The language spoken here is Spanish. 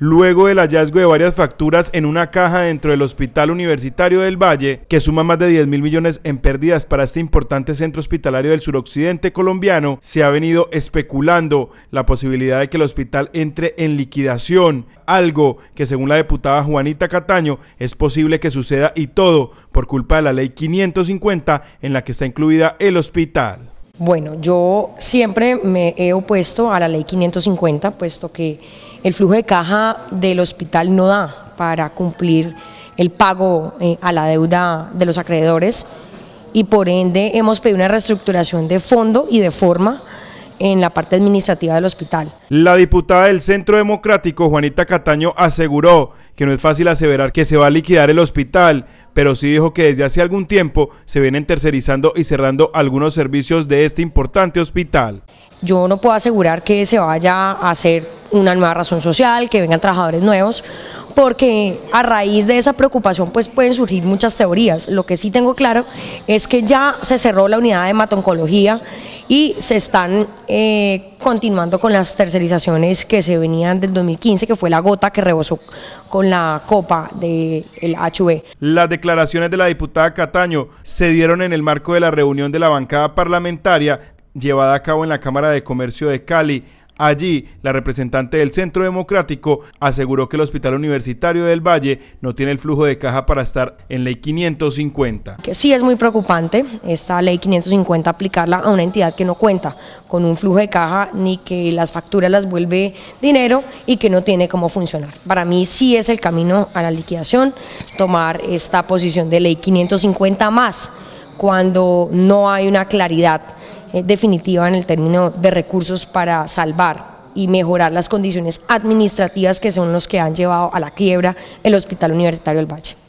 luego del hallazgo de varias facturas en una caja dentro del Hospital Universitario del Valle, que suma más de 10 mil millones en pérdidas para este importante centro hospitalario del suroccidente colombiano, se ha venido especulando la posibilidad de que el hospital entre en liquidación, algo que según la diputada Juanita Cataño es posible que suceda y todo por culpa de la ley 550 en la que está incluida el hospital. Bueno, yo siempre me he opuesto a la ley 550, puesto que el flujo de caja del hospital no da para cumplir el pago eh, a la deuda de los acreedores y por ende hemos pedido una reestructuración de fondo y de forma en la parte administrativa del hospital. La diputada del Centro Democrático, Juanita Cataño, aseguró que no es fácil aseverar que se va a liquidar el hospital, pero sí dijo que desde hace algún tiempo se vienen tercerizando y cerrando algunos servicios de este importante hospital. Yo no puedo asegurar que se vaya a hacer una nueva razón social, que vengan trabajadores nuevos, porque a raíz de esa preocupación pues pueden surgir muchas teorías. Lo que sí tengo claro es que ya se cerró la unidad de hematoncología y se están eh, continuando con las tercerizaciones que se venían del 2015, que fue la gota que rebosó con la copa del el HV. Las declaraciones de la diputada Cataño se dieron en el marco de la reunión de la bancada parlamentaria llevada a cabo en la Cámara de Comercio de Cali, Allí, la representante del Centro Democrático aseguró que el Hospital Universitario del Valle no tiene el flujo de caja para estar en ley 550. Que sí es muy preocupante esta ley 550 aplicarla a una entidad que no cuenta con un flujo de caja ni que las facturas las vuelve dinero y que no tiene cómo funcionar. Para mí sí es el camino a la liquidación tomar esta posición de ley 550 más cuando no hay una claridad eh, definitiva en el término de recursos para salvar y mejorar las condiciones administrativas que son los que han llevado a la quiebra el Hospital Universitario del Valle.